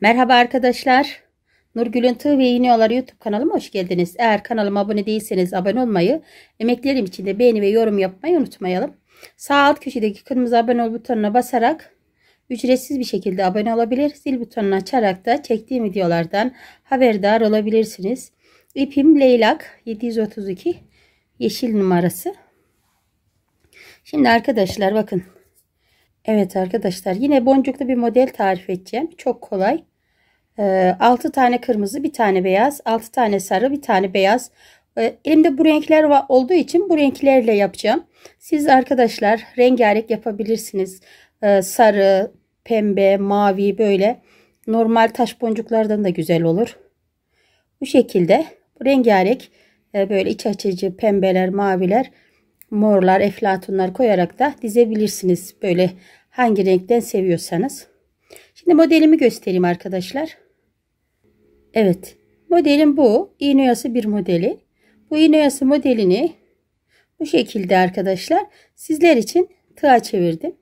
Merhaba arkadaşlar. Nurgül'ün Tığ ve İğniyorlar YouTube kanalıma hoş geldiniz. Eğer kanalıma abone değilseniz abone olmayı, emeklerim için de beğeni ve yorum yapmayı unutmayalım. Sağ alt köşedeki kırmızı abone ol butonuna basarak ücretsiz bir şekilde abone olabilir. Zil butonunu açarak da çektiğim videolardan haberdar olabilirsiniz. İpim Leylak 732 yeşil numarası. Şimdi arkadaşlar bakın Evet arkadaşlar yine boncuklu bir model tarif edeceğim. Çok kolay. Ee, 6 tane kırmızı bir tane beyaz 6 tane sarı bir tane beyaz. Ee, elimde bu renkler olduğu için bu renklerle yapacağım. Siz arkadaşlar rengarenk yapabilirsiniz. Ee, sarı, pembe, mavi böyle. Normal taş boncuklardan da güzel olur. Bu şekilde rengarenk e, böyle iç açıcı pembeler, maviler morlar, eflatunlar koyarak da dizebilirsiniz. Böyle Hangi renkten seviyorsanız. Şimdi modelimi göstereyim arkadaşlar. Evet. Modelim bu. İğne oyası bir modeli. Bu iğne oyası modelini bu şekilde arkadaşlar sizler için tığa çevirdim.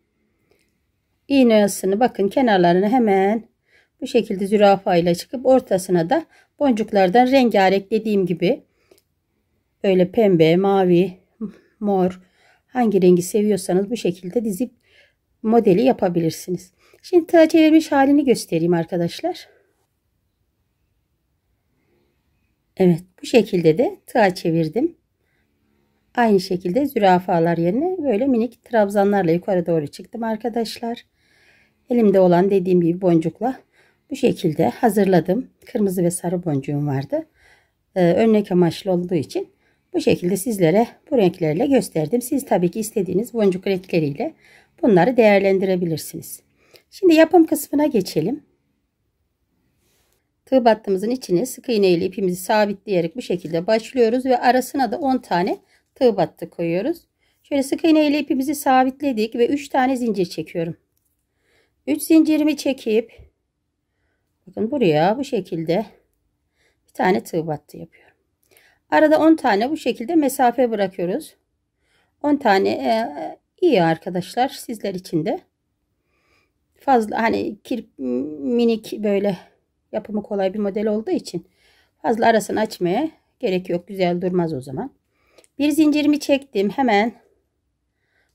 İğne oyasını bakın kenarlarını hemen bu şekilde zürafa ile çıkıp ortasına da boncuklardan rengarenk dediğim gibi böyle pembe, mavi, mor hangi rengi seviyorsanız bu şekilde dizip modeli yapabilirsiniz. Şimdi tıra çevirmiş halini göstereyim arkadaşlar. Evet bu şekilde de tığa çevirdim. Aynı şekilde zürafalar yerine böyle minik trabzanlarla yukarı doğru çıktım arkadaşlar. Elimde olan dediğim gibi boncukla bu şekilde hazırladım. Kırmızı ve sarı boncuğum vardı. Ee, örnek amaçlı olduğu için bu şekilde sizlere bu renklerle gösterdim. Siz tabii ki istediğiniz boncuk renkleriyle Bunları değerlendirebilirsiniz. Şimdi yapım kısmına geçelim. Tığ battığımızın içine sık iğne ile ipimizi sabitleyerek bu şekilde başlıyoruz ve arasına da 10 tane tığ battı koyuyoruz. Şöyle sık iğne ile ipimizi sabitledik ve 3 tane zincir çekiyorum. 3 zincirimi çekip bakın buraya bu şekilde bir tane tığ battı yapıyorum. Arada 10 tane bu şekilde mesafe bırakıyoruz. 10 tane e, iyi arkadaşlar sizler için de fazla hani kirp minik böyle yapımı kolay bir model olduğu için fazla arasını açmaya gerek yok güzel durmaz o zaman bir zincirimi çektim hemen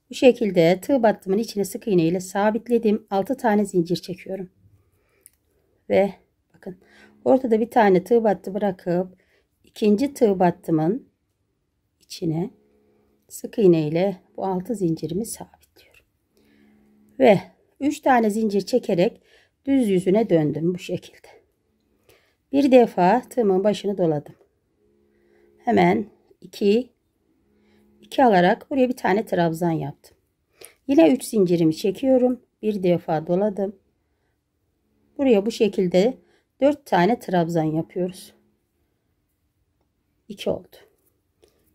bu şekilde tığ battımın içine sık iğne ile sabitledim 6 tane zincir çekiyorum ve bakın ortada bir tane tığ battı bırakıp ikinci tığ battımın içine sık iğne ile bu altı zincirimi sabitliyorum. Ve 3 tane zincir çekerek düz yüzüne döndüm bu şekilde. Bir defa tığımın başını doladım. Hemen 2 2 alarak buraya bir tane trabzan yaptım. Yine 3 zincirimi çekiyorum. Bir defa doladım. Buraya bu şekilde 4 tane trabzan yapıyoruz. 2 oldu.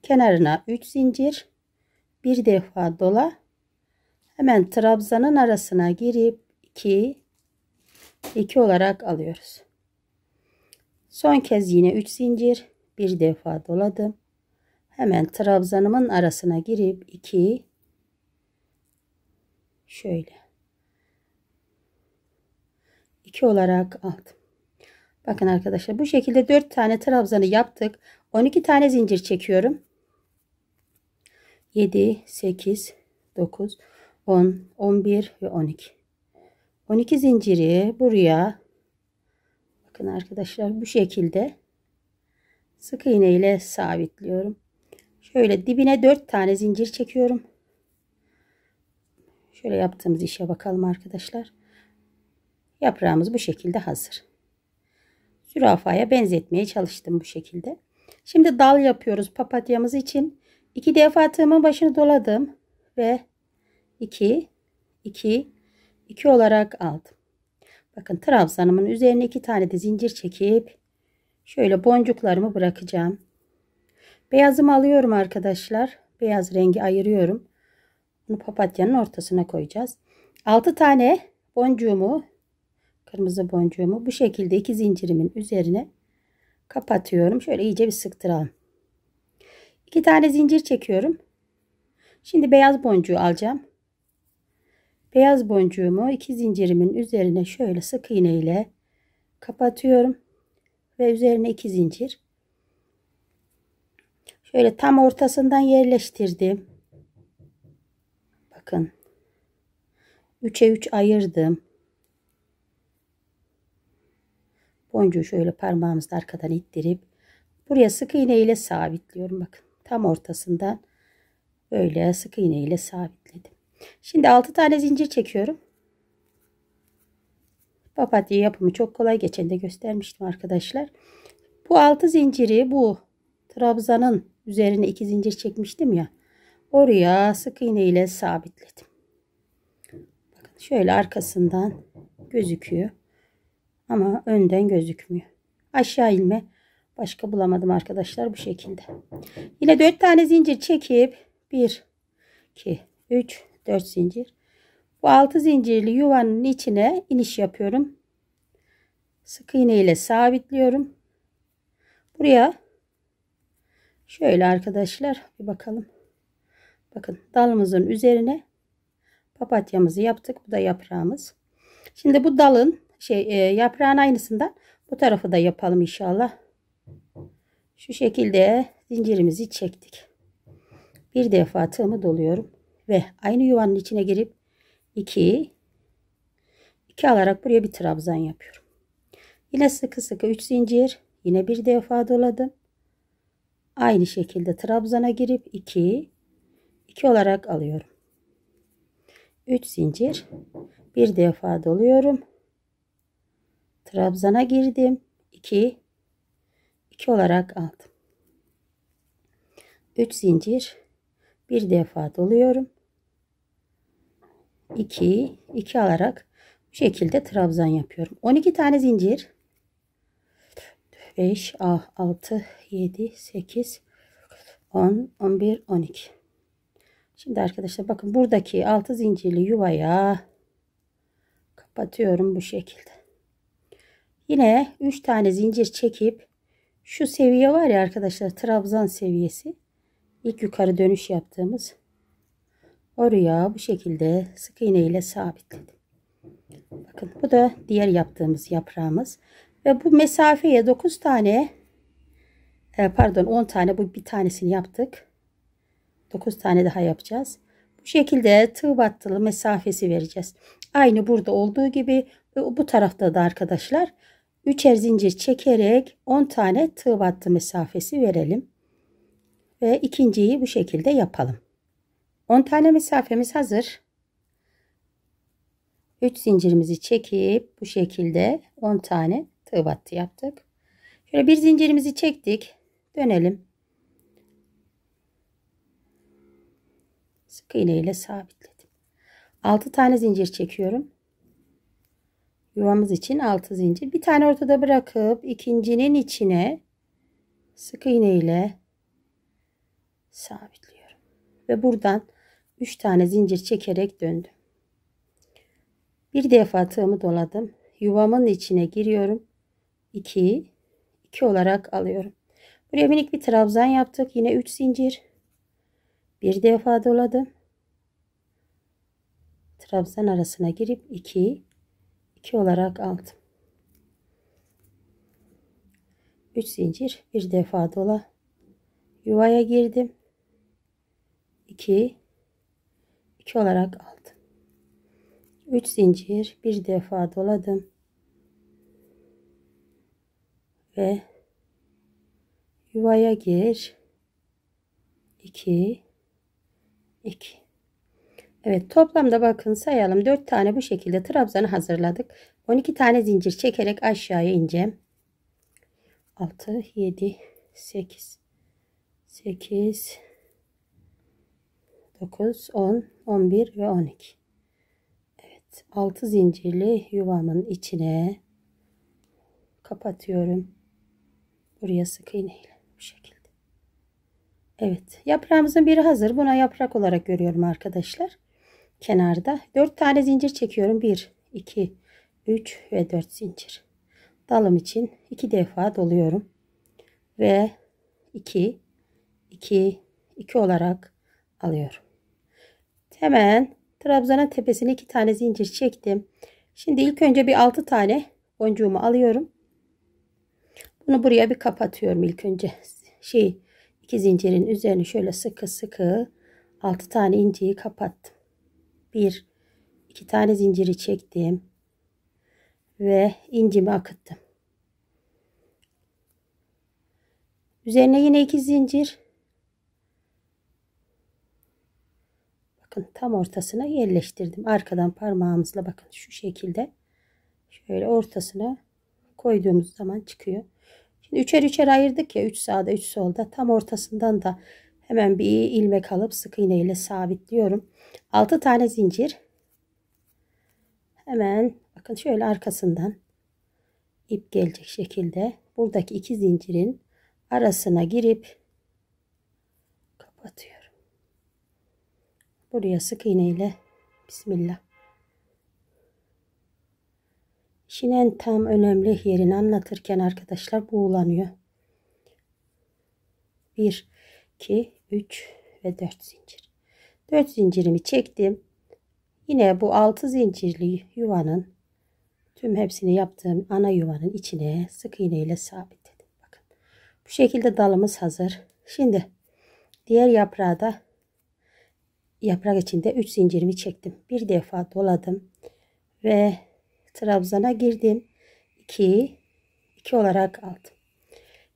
Kenarına 3 zincir bir defa dola. Hemen trabzanın arasına girip 2 2 olarak alıyoruz. Son kez yine 3 zincir bir defa doladım. Hemen trabzanımın arasına girip 2 şöyle 2 olarak aldım. Bakın arkadaşlar bu şekilde 4 tane trabzanı yaptık. 12 tane zincir çekiyorum. 7, 8, 9, 10, 11 ve 12. 12 zinciri buraya bakın arkadaşlar bu şekilde sık iğne ile sabitliyorum. Şöyle dibine 4 tane zincir çekiyorum. Şöyle yaptığımız işe bakalım arkadaşlar. Yaprağımız bu şekilde hazır. Zürafaya benzetmeye çalıştım bu şekilde. Şimdi dal yapıyoruz papatyamız için. 2 defa tığımın başını doladım ve 2 2 2 olarak aldım. Bakın trabzanımın üzerine iki tane de zincir çekip şöyle boncuklarımı bırakacağım. Beyazımı alıyorum arkadaşlar. Beyaz rengi ayırıyorum. Bunu papatyanın ortasına koyacağız. 6 tane boncuğumu kırmızı boncuğumu bu şekilde iki zincirimin üzerine kapatıyorum. Şöyle iyice bir sıktıralım. 2 tane zincir çekiyorum. Şimdi beyaz boncuğu alacağım. Beyaz boncuğumu iki zincirimin üzerine şöyle sık iğne ile kapatıyorum ve üzerine iki zincir. Şöyle tam ortasından yerleştirdim. Bakın. 3'e 3 ayırdım. Boncuğu şöyle parmağımızla arkadan ittirip buraya sık iğne ile sabitliyorum bakın tam ortasından böyle sık iğne ile sabitledim. Şimdi 6 tane zincir çekiyorum. Papatya yapımı çok kolay geçen de göstermiştim arkadaşlar. Bu 6 zinciri bu trabzanın üzerine 2 zincir çekmiştim ya. Oraya sık iğne ile sabitledim. Bakın şöyle arkasından gözüküyor. Ama önden gözükmüyor. Aşağı ilme Başka bulamadım arkadaşlar bu şekilde. Yine 4 tane zincir çekip 1, 2, 3, 4 zincir. Bu 6 zincirli yuvanın içine iniş yapıyorum. Sık iğne ile sabitliyorum. Buraya şöyle arkadaşlar bir bakalım. Bakın dalımızın üzerine papatyamızı yaptık. Bu da yaprağımız. Şimdi bu dalın şey e, yaprağın aynısından bu tarafı da yapalım inşallah. Şu şekilde zincirimizi çektik. Bir defa tığımı doluyorum ve aynı yuvanın içine girip 2 2 alarak buraya bir trabzan yapıyorum. Yine sıkı sıkı 3 zincir, yine bir defa doladım. Aynı şekilde trabzana girip 2 2 olarak alıyorum. 3 zincir, bir defa doluyorum. Trabzana girdim. 2 2 olarak aldım. 3 zincir bir defa doluyorum. 2 2 alarak bu şekilde trabzan yapıyorum. 12 tane zincir 5 6 7 8 10 11 12 Şimdi arkadaşlar bakın buradaki 6 zincirli yuvaya kapatıyorum bu şekilde. Yine 3 tane zincir çekip şu seviye var ya arkadaşlar trabzan seviyesi. İlk yukarı dönüş yaptığımız oraya bu şekilde sık iğne ile sabitledim. Bakın bu da diğer yaptığımız yaprağımız. Ve bu mesafeye 9 tane e, pardon 10 tane bu bir tanesini yaptık. 9 tane daha yapacağız. Bu şekilde tığ battılı mesafesi vereceğiz. Aynı burada olduğu gibi bu tarafta da arkadaşlar Üçer zincir çekerek 10 tane tığ battı mesafesi verelim. Ve ikinciyi bu şekilde yapalım. 10 tane mesafemiz hazır. 3 zincirimizi çekip bu şekilde 10 tane tığ battı yaptık. Şöyle bir zincirimizi çektik. Dönelim. Sık iğne ile sabitledim. 6 tane zincir çekiyorum yuvamız için 6 zincir. Bir tane ortada bırakıp ikincinin içine sık iğne ile sabitliyorum. Ve buradan 3 tane zincir çekerek döndüm. Bir defa tığımı doladım. Yuvamın içine giriyorum. 2 2 olarak alıyorum. Buraya minik bir trabzan yaptık. Yine 3 zincir. Bir defa doladım. Trabzan arasına girip 2 2 olarak aldım. 3 zincir bir defa dola yuvaya girdim. 2 2 olarak aldım. 3 zincir bir defa doladım. Ve yuvaya gir. 2 2 Evet toplamda bakın sayalım 4 tane bu şekilde trabzanı hazırladık. 12 tane zincir çekerek aşağıya ineceğim. 6 7 8 8 9 10 11 ve 12 Evet 6 zincirli yuvamın içine kapatıyorum. Buraya sık iğne bu şekilde. Evet yaprağımızın biri hazır. Buna yaprak olarak görüyorum arkadaşlar kenarda 4 tane zincir çekiyorum 1 2 3 ve 4 zincir dalım için 2 defa doluyorum ve 2 2 2 olarak alıyorum hemen trabzanın tepesine 2 tane zincir çektim şimdi ilk önce bir 6 tane boncuğumu alıyorum bunu buraya bir kapatıyorum ilk önce şey iki zincirin üzerine şöyle sıkı sıkı 6 tane inciyi kapattım bir iki tane zinciri çektim ve incimi akıttım. Üzerine yine iki zincir. Bakın tam ortasına yerleştirdim. Arkadan parmağımızla bakın şu şekilde. Şöyle ortasına koyduğumuz zaman çıkıyor. Şimdi üçer üçer ayırdık ya. Üç sağda üç solda. Tam ortasından da Hemen bir ilmek alıp sık iğne ile sabitliyorum. 6 tane zincir. Hemen bakın şöyle arkasından ip gelecek şekilde buradaki iki zincirin arasına girip kapatıyorum. Buraya sık iğne ile Bismillah. İşin en tam önemli yerini anlatırken arkadaşlar buğulanıyor. 1, 2, 3 ve 4 zincir. 4 zincirimi çektim. Yine bu 6 zincirli yuvanın tüm hepsini yaptığım ana yuvanın içine sık iğne ile sabitledim. Bakın. Bu şekilde dalımız hazır. Şimdi diğer yaprağı da yaprak içinde 3 zincirimi çektim. Bir defa doladım ve trabzana girdim. 2 2 olarak aldım.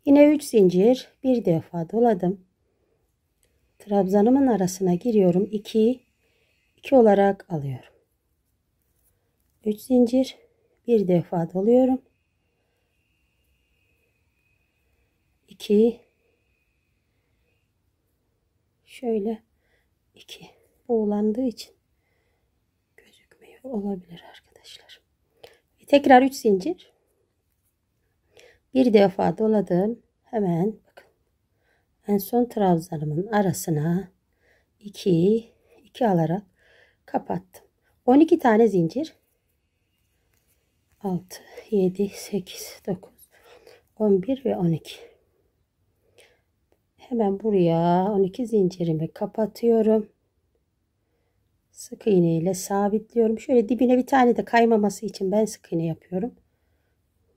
Yine 3 zincir bir defa doladım trabzanımın arasına giriyorum. 2 2 olarak alıyorum. 3 zincir bir defa doluyorum. 2 şöyle 2 boğulandığı için gözükmüyor olabilir arkadaşlar. Ve tekrar 3 zincir. Bir defa doladım. Hemen bakın en son trabzanımın arasına 2 2 alarak kapattım. 12 tane zincir 6 7 8 9 11 ve 12 hemen buraya 12 zincirimi kapatıyorum sık iğne ile sabitliyorum şöyle dibine bir tane de kaymaması için ben sık iğne yapıyorum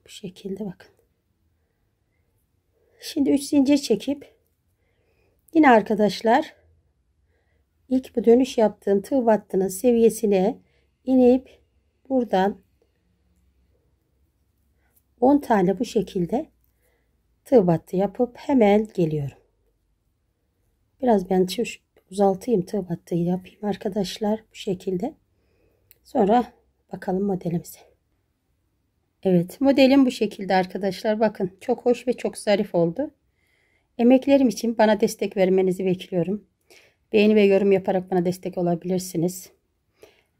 bu şekilde bakın şimdi 3 zincir çekip Yine arkadaşlar ilk bu dönüş yaptığım tığ battının seviyesine inip buradan 10 tane bu şekilde tığ battı yapıp hemen geliyorum. Biraz ben uzaltayım tığ battıyı yapayım arkadaşlar bu şekilde. Sonra bakalım modelimize. Evet modelim bu şekilde arkadaşlar bakın çok hoş ve çok zarif oldu. Emeklerim için bana destek vermenizi bekliyorum. Beğeni ve yorum yaparak bana destek olabilirsiniz.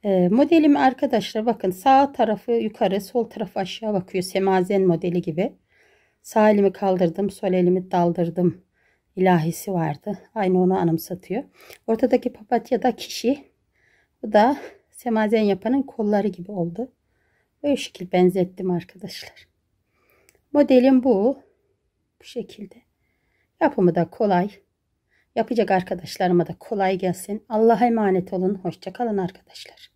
E, ee, modelimi arkadaşlar bakın sağ tarafı yukarı sol tarafı aşağı bakıyor. Semazen modeli gibi. Sağ elimi kaldırdım sol elimi daldırdım ilahisi vardı. Aynı onu anımsatıyor. Ortadaki papatya da kişi. Bu da semazen yapanın kolları gibi oldu. Böyle şekil benzettim arkadaşlar. Modelim bu. Bu şekilde. Yapımı da kolay. Yapacak arkadaşlarıma da kolay gelsin. Allah'a emanet olun. Hoşçakalın arkadaşlar.